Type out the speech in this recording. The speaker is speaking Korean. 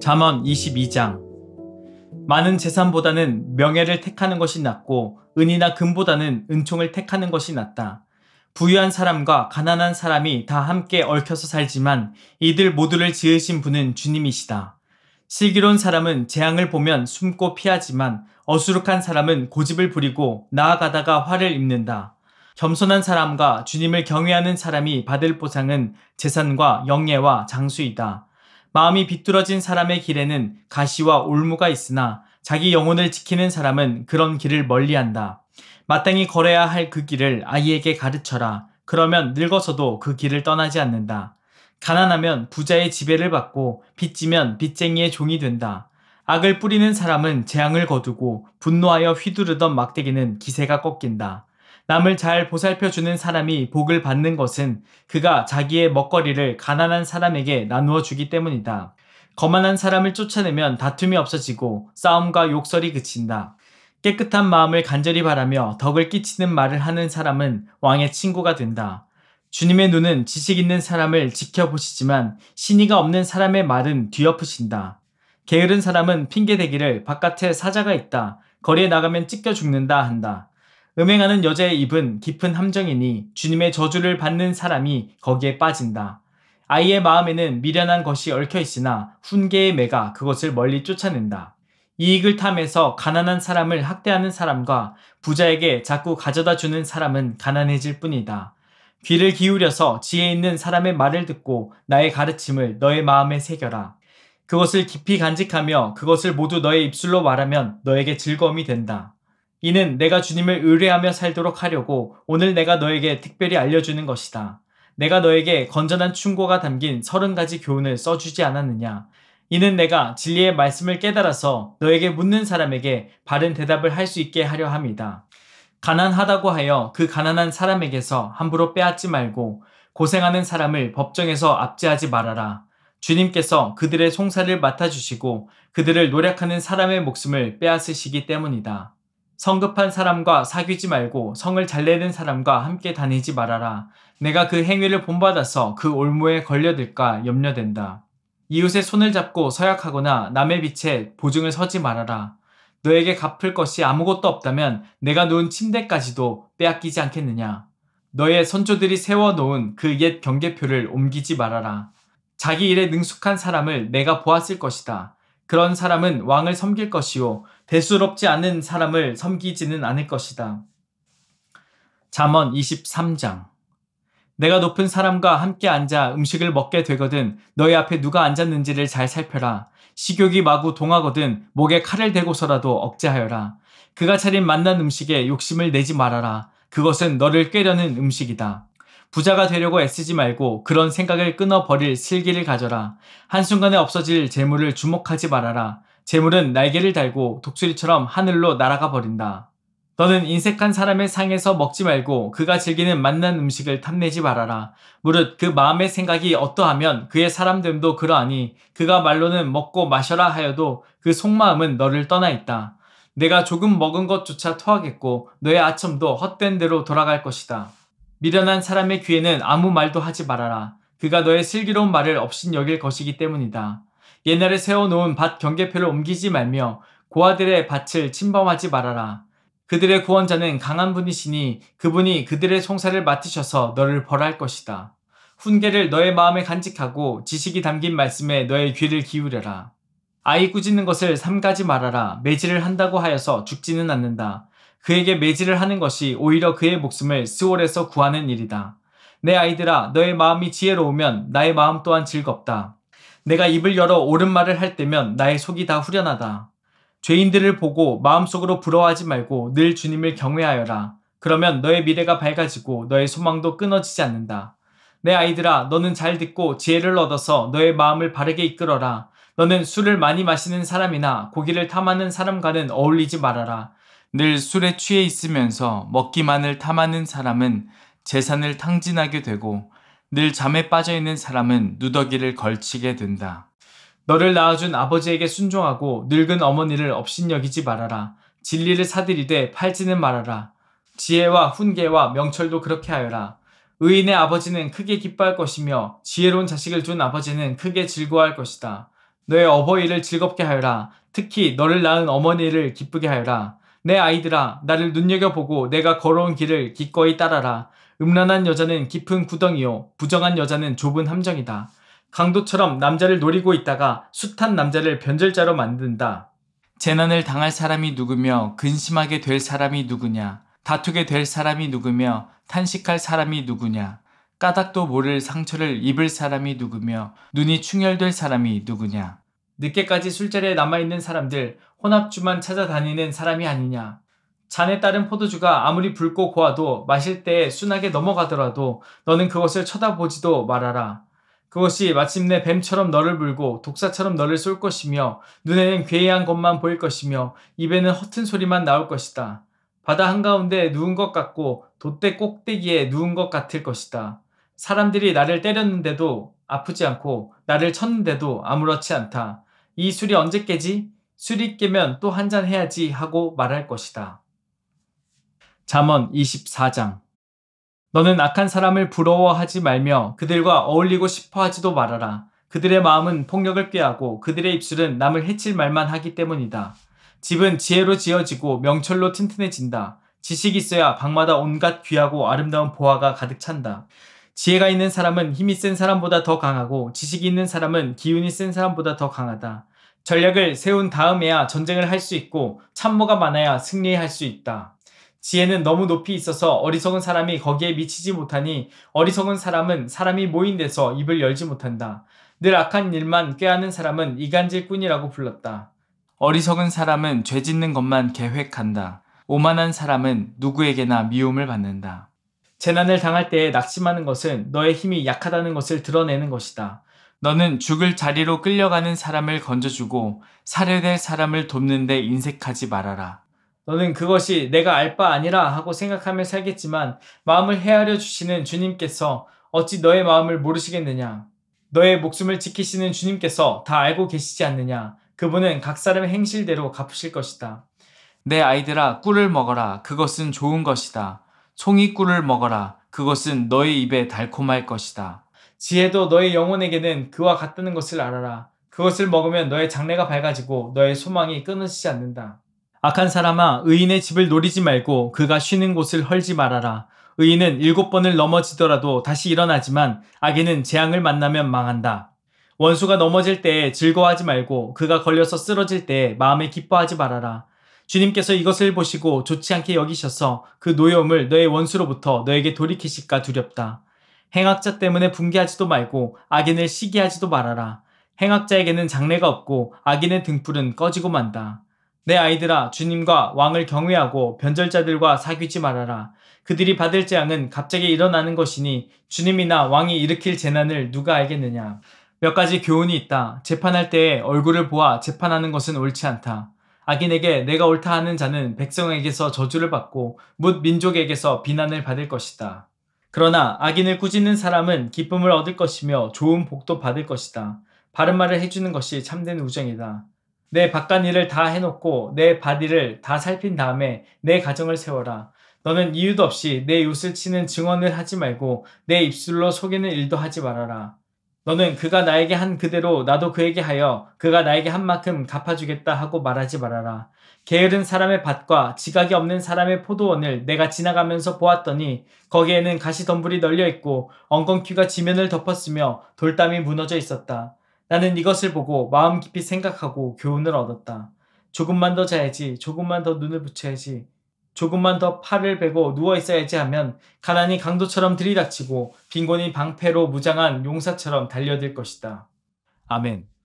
잠언 22장 많은 재산보다는 명예를 택하는 것이 낫고 은이나 금보다는 은총을 택하는 것이 낫다. 부유한 사람과 가난한 사람이 다 함께 얽혀서 살지만 이들 모두를 지으신 분은 주님이시다. 슬기로운 사람은 재앙을 보면 숨고 피하지만 어수룩한 사람은 고집을 부리고 나아가다가 화를 입는다. 겸손한 사람과 주님을 경외하는 사람이 받을 보상은 재산과 영예와 장수이다. 마음이 비뚤어진 사람의 길에는 가시와 올무가 있으나 자기 영혼을 지키는 사람은 그런 길을 멀리한다. 마땅히 걸어야 할 그 길을 아이에게 가르쳐라. 그러면 늙어서도 그 길을 떠나지 않는다. 가난하면 부자의 지배를 받고 빚지면 빚쟁이의 종이 된다. 악을 뿌리는 사람은 재앙을 거두고 분노하여 휘두르던 막대기는 기세가 꺾인다. 남을 잘 보살펴주는 사람이 복을 받는 것은 그가 자기의 먹거리를 가난한 사람에게 나누어 주기 때문이다. 거만한 사람을 쫓아내면 다툼이 없어지고 싸움과 욕설이 그친다. 깨끗한 마음을 간절히 바라며 덕을 끼치는 말을 하는 사람은 왕의 친구가 된다. 주님의 눈은 지식 있는 사람을 지켜보시지만 신의가 없는 사람의 말은 뒤엎으신다. 게으른 사람은 핑계대기를 바깥에 사자가 있다. 거리에 나가면 찢겨 죽는다 한다. 음행하는 여자의 입은 깊은 함정이니 주님의 저주를 받는 사람이 거기에 빠진다. 아이의 마음에는 미련한 것이 얽혀 있으나 훈계의 매가 그것을 멀리 쫓아낸다. 이익을 탐해서 가난한 사람을 학대하는 사람과 부자에게 자꾸 가져다 주는 사람은 가난해질 뿐이다. 귀를 기울여서 지혜 있는 사람의 말을 듣고 나의 가르침을 너의 마음에 새겨라. 그것을 깊이 간직하며 그것을 모두 너의 입술로 말하면 너에게 즐거움이 된다. 이는 내가 주님을 의뢰하며 살도록 하려고 오늘 내가 너에게 특별히 알려주는 것이다. 내가 너에게 건전한 충고가 담긴 서른 가지 교훈을 써주지 않았느냐. 이는 내가 진리의 말씀을 깨달아서 너에게 묻는 사람에게 바른 대답을 할 수 있게 하려 합니다. 가난하다고 하여 그 가난한 사람에게서 함부로 빼앗지 말고 고생하는 사람을 법정에서 압제하지 말아라. 주님께서 그들의 송사를 맡아주시고 그들을 노력하는 사람의 목숨을 빼앗으시기 때문이다. 성급한 사람과 사귀지 말고 성을 잘내는 사람과 함께 다니지 말아라. 내가 그 행위를 본받아서 그 올무에 걸려들까 염려된다. 이웃의 손을 잡고 서약하거나 남의 빛에 보증을 서지 말아라. 너에게 갚을 것이 아무것도 없다면 내가 놓은 침대까지도 빼앗기지 않겠느냐. 너의 선조들이 세워놓은 그 옛 경계표를 옮기지 말아라. 자기 일에 능숙한 사람을 내가 보았을 것이다. 그런 사람은 왕을 섬길 것이요. 대수롭지 않은 사람을 섬기지는 않을 것이다. 잠언 23장 내가 높은 사람과 함께 앉아 음식을 먹게 되거든 너희 앞에 누가 앉았는지를 잘 살펴라. 식욕이 마구 동하거든 목에 칼을 대고서라도 억제하여라. 그가 차린 만난 음식에 욕심을 내지 말아라. 그것은 너를 깨려는 음식이다. 부자가 되려고 애쓰지 말고 그런 생각을 끊어버릴 슬기를 가져라. 한순간에 없어질 재물을 주목하지 말아라. 재물은 날개를 달고 독수리처럼 하늘로 날아가 버린다. 너는 인색한 사람의 상에서 먹지 말고 그가 즐기는 맛난 음식을 탐내지 말아라. 무릇 그 마음의 생각이 어떠하면 그의 사람됨도 그러하니 그가 말로는 먹고 마셔라 하여도 그 속마음은 너를 떠나 있다. 내가 조금 먹은 것조차 토하겠고 너의 아첨도 헛된 대로 돌아갈 것이다. 미련한 사람의 귀에는 아무 말도 하지 말아라. 그가 너의 슬기로운 말을 없인 여길 것이기 때문이다. 옛날에 세워놓은 밭 경계표를 옮기지 말며 고아들의 밭을 침범하지 말아라. 그들의 구원자는 강한 분이시니 그분이 그들의 송사를 맡으셔서 너를 벌할 것이다. 훈계를 너의 마음에 간직하고 지식이 담긴 말씀에 너의 귀를 기울여라. 아이 꾸짖는 것을 삼가지 말아라. 매질을 한다고 하여서 죽지는 않는다. 그에게 매질을 하는 것이 오히려 그의 목숨을 스월에서 구하는 일이다. 내 아이들아, 너의 마음이 지혜로우면 나의 마음 또한 즐겁다. 내가 입을 열어 옳은 말을 할 때면 나의 속이 다 후련하다. 죄인들을 보고 마음속으로 부러워하지 말고 늘 주님을 경외하여라. 그러면 너의 미래가 밝아지고 너의 소망도 끊어지지 않는다. 내 아이들아, 너는 잘 듣고 지혜를 얻어서 너의 마음을 바르게 이끌어라. 너는 술을 많이 마시는 사람이나 고기를 탐하는 사람과는 어울리지 말아라. 늘 술에 취해 있으면서 먹기만을 탐하는 사람은 재산을 탕진하게 되고 늘 잠에 빠져있는 사람은 누더기를 걸치게 된다. 너를 낳아준 아버지에게 순종하고 늙은 어머니를 업신여기지 말아라. 진리를 사들이되 팔지는 말아라. 지혜와 훈계와 명철도 그렇게 하여라. 의인의 아버지는 크게 기뻐할 것이며 지혜로운 자식을 둔 아버지는 크게 즐거워할 것이다. 너의 어버이를 즐겁게 하여라. 특히 너를 낳은 어머니를 기쁘게 하여라. 내 아이들아, 나를 눈여겨보고 내가 걸어온 길을 기꺼이 따라라. 음란한 여자는 깊은 구덩이요. 부정한 여자는 좁은 함정이다. 강도처럼 남자를 노리고 있다가 숱한 남자를 변절자로 만든다. 재난을 당할 사람이 누구며 근심하게 될 사람이 누구냐. 다투게 될 사람이 누구며 탄식할 사람이 누구냐. 까닭도 모를 상처를 입을 사람이 누구며 눈이 충혈될 사람이 누구냐. 늦게까지 술자리에 남아있는 사람들, 혼합주만 찾아다니는 사람이 아니냐. 잔에 따른 포도주가 아무리 붉고 고와도 마실 때에 순하게 넘어가더라도 너는 그것을 쳐다보지도 말아라. 그것이 마침내 뱀처럼 너를 물고 독사처럼 너를 쏠 것이며 눈에는 괴이한 것만 보일 것이며 입에는 허튼 소리만 나올 것이다. 바다 한가운데 누운 것 같고 돛대 꼭대기에 누운 것 같을 것이다. 사람들이 나를 때렸는데도 아프지 않고 나를 쳤는데도 아무렇지 않다. 이 술이 언제 깨지? 술이 깨면 또 한 잔 해야지 하고 말할 것이다. 잠언 24장 너는 악한 사람을 부러워하지 말며 그들과 어울리고 싶어 하지도 말아라. 그들의 마음은 폭력을 꾀하고 그들의 입술은 남을 해칠 말만 하기 때문이다. 집은 지혜로 지어지고 명철로 튼튼해진다. 지식이 있어야 방마다 온갖 귀하고 아름다운 보화가 가득 찬다. 지혜가 있는 사람은 힘이 센 사람보다 더 강하고 지식이 있는 사람은 기운이 센 사람보다 더 강하다. 전략을 세운 다음에야 전쟁을 할 수 있고 참모가 많아야 승리할 수 있다. 지혜는 너무 높이 있어서 어리석은 사람이 거기에 미치지 못하니 어리석은 사람은 사람이 모인 데서 입을 열지 못한다. 늘 악한 일만 꾀하는 사람은 이간질꾼이라고 불렀다. 어리석은 사람은 죄 짓는 것만 계획한다. 오만한 사람은 누구에게나 미움을 받는다. 재난을 당할 때에 낙심하는 것은 너의 힘이 약하다는 것을 드러내는 것이다. 너는 죽을 자리로 끌려가는 사람을 건져주고 살해될 사람을 돕는데 인색하지 말아라. 너는 그것이 내가 알 바 아니라 하고 생각하며 살겠지만 마음을 헤아려 주시는 주님께서 어찌 너의 마음을 모르시겠느냐? 너의 목숨을 지키시는 주님께서 다 알고 계시지 않느냐? 그분은 각 사람의 행실대로 갚으실 것이다. 내 아이들아 꿀을 먹어라. 그것은 좋은 것이다. 송이 꿀을 먹어라. 그것은 너의 입에 달콤할 것이다. 지혜도 너의 영혼에게는 그와 같다는 것을 알아라. 그것을 먹으면 너의 장래가 밝아지고 너의 소망이 끊어지지 않는다. 악한 사람아 의인의 집을 노리지 말고 그가 쉬는 곳을 헐지 말아라. 의인은 일곱 번을 넘어지더라도 다시 일어나지만 악인은 재앙을 만나면 망한다. 원수가 넘어질 때에 즐거워하지 말고 그가 걸려서 쓰러질 때에 마음에 기뻐하지 말아라. 주님께서 이것을 보시고 좋지 않게 여기셔서 그 노여움을 너의 원수로부터 너에게 돌이키실까 두렵다. 행악자 때문에 붕괴하지도 말고 악인을 시기하지도 말아라. 행악자에게는 장래가 없고 악인의 등불은 꺼지고 만다. 내 아이들아 주님과 왕을 경외하고 변절자들과 사귀지 말아라. 그들이 받을 재앙은 갑자기 일어나는 것이니 주님이나 왕이 일으킬 재난을 누가 알겠느냐. 몇 가지 교훈이 있다. 재판할 때에 얼굴을 보아 재판하는 것은 옳지 않다. 악인에게 내가 옳다 하는 자는 백성에게서 저주를 받고 묻 민족에게서 비난을 받을 것이다. 그러나 악인을 꾸짖는 사람은 기쁨을 얻을 것이며 좋은 복도 받을 것이다. 바른 말을 해주는 것이 참된 우정이다. 내 바깥일을 다 해놓고 내 바디를 다 살핀 다음에 내 가정을 세워라. 너는 이유도 없이 내요을 치는 증언을 하지 말고 내 입술로 속이는 일도 하지 말아라. 너는 그가 나에게 한 그대로 나도 그에게 하여 그가 나에게 한 만큼 갚아주겠다 하고 말하지 말아라. 게으른 사람의 밭과 지각이 없는 사람의 포도원을 내가 지나가면서 보았더니 거기에는 가시덤불이 널려 있고 엉겅퀴가 지면을 덮었으며 돌담이 무너져 있었다. 나는 이것을 보고 마음 깊이 생각하고 교훈을 얻었다. 조금만 더 자야지, 조금만 더 눈을 붙여야지, 조금만 더 팔을 베고 누워 있어야지 하면 가난이 강도처럼 들이닥치고 빈곤이 방패로 무장한 용사처럼 달려들 것이다. 아멘.